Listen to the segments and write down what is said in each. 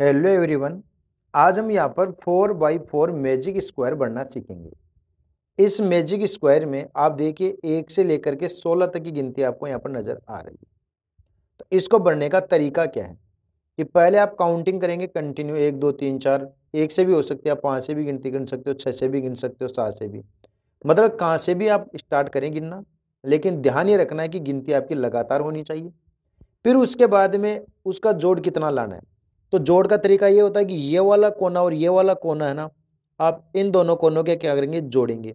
hello everyone आज हम यहाँ पर four by four magic square बनना सीखेंगे इस मैजिक स्क्वायर में आप देखिए एक से लेकर के सोलह तक की गिनती आपको यहाँ पर नज़र आ रही है तो इसको बढ़ने का तरीका क्या है कि पहले आप काउंटिंग करेंगे कंटिन्यू एक दो तीन चार एक से भी हो सकती है आप पाँच से भी गिनती गिन सकते हो छः से भी गिन सकते हो सात से भी मतलब कहाँ से भी आप स्टार्ट करें गिनना लेकिन ध्यान ये रखना है कि गिनती आपकी लगातार होनी चाहिए फिर उसके बाद में उसका जोड़ कितना लाना है तो जोड़ का तरीका ये होता है कि ये वाला कोना और ये वाला कोना है ना आप इन दोनों कोनों के क्या करेंगे जोड़ेंगे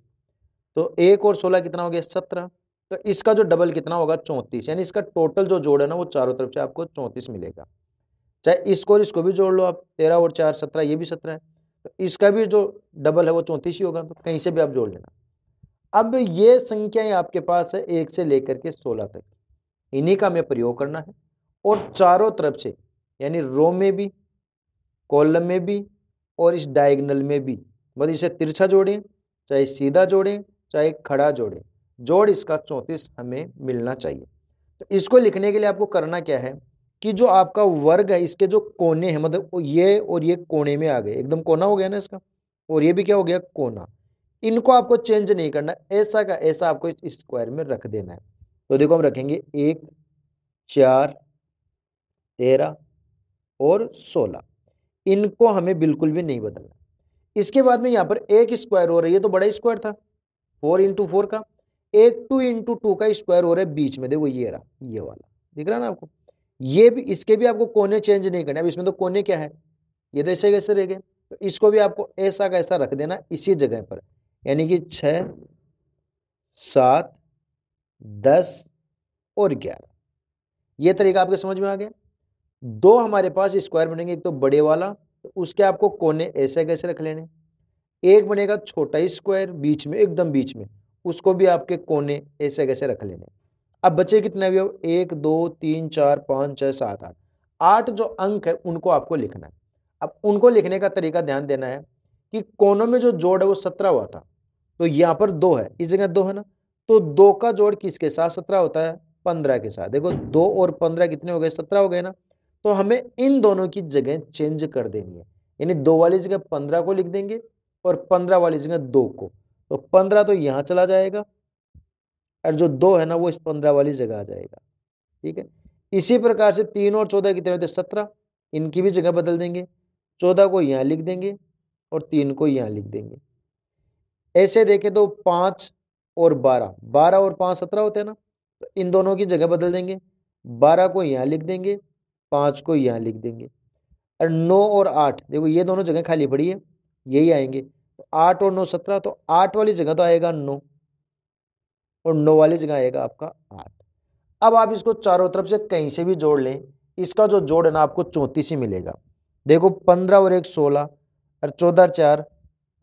तो एक और सोलह कितना हो गया सत्रह तो इसका जो डबल कितना होगा चौंतीस यानी इसका टोटल जो जोड़ है ना वो चारों तरफ से आपको चौंतीस मिलेगा चाहे इसको और इसको भी जोड़ लो आप तेरह और चार सत्रह ये भी सत्रह है तो इसका भी जो डबल है वो चौंतीस ही होगा तो कहीं से भी आप जोड़ लेना अब ये संख्याएं आपके पास है एक से लेकर के सोलह तक इन्हीं का हमें प्रयोग करना है और चारों तरफ से यानी रो में भी कॉलम में भी और इस डायगनल में भी मतलब इसे तिरछा जोड़ें चाहे सीधा जोड़ें चाहे खड़ा जोड़ें जोड़ इसका चौंतीस हमें मिलना चाहिए तो इसको लिखने के लिए आपको करना क्या है कि जो आपका वर्ग है इसके जो कोने हैं मतलब ये और ये कोने में आ गए एकदम कोना हो गया ना इसका और ये भी क्या हो गया कोना इनको आपको चेंज नहीं करना ऐसा का ऐसा आपको इस स्क्वायर में रख देना है तो देखो हम रखेंगे एक चार तेरह और सोलह इनको हमें बिल्कुल भी नहीं बदलना इसके बाद में यहाँ पर एक स्क्वायर हो रही है तो बड़ा स्क्वायर था फोर इंटू फोर का एक टू इंटू टू का स्क्वायर हो रहा है बीच में देखो ये रहा ये वाला दिख रहा ना आपको ये भी इसके भी आपको कोने चेंज नहीं करने अब इसमें तो कोने क्या है ये तो ऐसे कैसे रह गए तो इसको भी आपको ऐसा का ऐसा रख देना इसी जगह पर यानी कि छ सात दस और ग्यारह ये तरीका आपके समझ में आ गया दो हमारे पास स्क्वायर बनेंगे एक तो बड़े वाला तो उसके आपको कोने ऐसे कैसे रख लेने एक बनेगा छोटा स्क्वायर बीच में एकदम बीच में उसको भी आपके कोने ऐसे कैसे रख लेने अब बचे कितने भी हो एक दो तीन चार पाँच छः सात आठ आठ जो अंक है उनको आपको लिखना है अब उनको लिखने का तरीका ध्यान देना है कि कोनों में जो जोड़ है वो सत्रह हुआ था तो यहाँ पर दो है इस जगह दो है ना तो दो का जोड़ किसके साथ सत्रह होता है पंद्रह के साथ देखो दो और पंद्रह कितने हो गए सत्रह हो गए ना तो हमें इन दोनों की जगह चेंज कर देनी है यानी दो वाली जगह पंद्रह को लिख देंगे और पंद्रह वाली जगह दो को तो पंद्रह तो यहाँ चला जाएगा और जो दो है ना वो इस पंद्रह वाली जगह आ जाएगा ठीक है इसी प्रकार से तीन और चौदह कितने होते तो सत्रह इनकी भी जगह बदल देंगे चौदह को यहाँ लिख देंगे और तीन को यहाँ लिख देंगे ऐसे देखें तो पाँच और बारह बारह और पाँच सत्रह होते हैं ना तो इन दोनों की जगह बदल देंगे बारह को यहाँ लिख देंगे पाँच को यहाँ लिख देंगे और नौ और आठ देखो ये दोनों जगह खाली पड़ी है यही आएंगे तो आठ और नौ सत्रह तो आठ वाली जगह तो आएगा नौ और नौ वाली जगह आएगा आपका आठ अब आप इसको चारों तरफ से कहीं से भी जोड़ लें इसका जो जोड़ है ना आपको चौंतीस ही मिलेगा देखो पंद्रह और एक सोलह और चौदह चार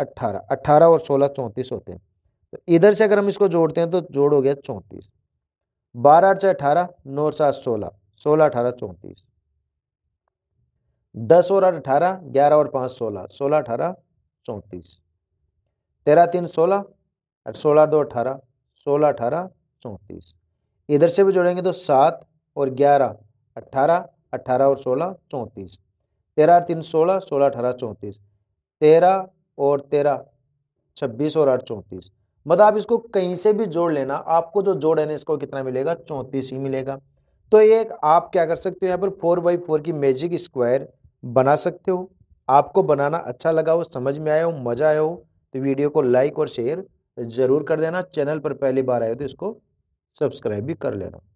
अट्ठारह अट्ठारह और सोलह चौंतीस होते हैं तो इधर से अगर हम इसको जोड़ते हैं तो जोड़ हो गया चौंतीस बारह चार अठारह नौ सात सोलह सोलह अठारह चौंतीस दस और आठ अठारह ग्यारह और पाँच सोलह सोलह अठारह चौंतीस तेरह तीन सोलह और सोलह दो अठारह सोलह अठारह चौंतीस इधर से भी जोड़ेंगे तो सात और ग्यारह अट्ठारह अट्ठारह और सोलह चौंतीस तेरह तीन सोलह सोलह अठारह चौंतीस तेरह और तेरह छब्बीस और आठ चौंतीस मतलब आप इसको कहीं से भी जोड़ लेना आपको जो जोड़ है ना इसको कितना मिलेगा चौंतीस ही मिलेगा तो ये आप क्या कर सकते हो यहाँ पर फोर बाई फोर की मैजिक स्क्वायर बना सकते हो आपको बनाना अच्छा लगा हो समझ में आया हो मज़ा आया हो तो वीडियो को लाइक और शेयर ज़रूर कर देना चैनल पर पहली बार आए हो तो इसको सब्सक्राइब भी कर लेना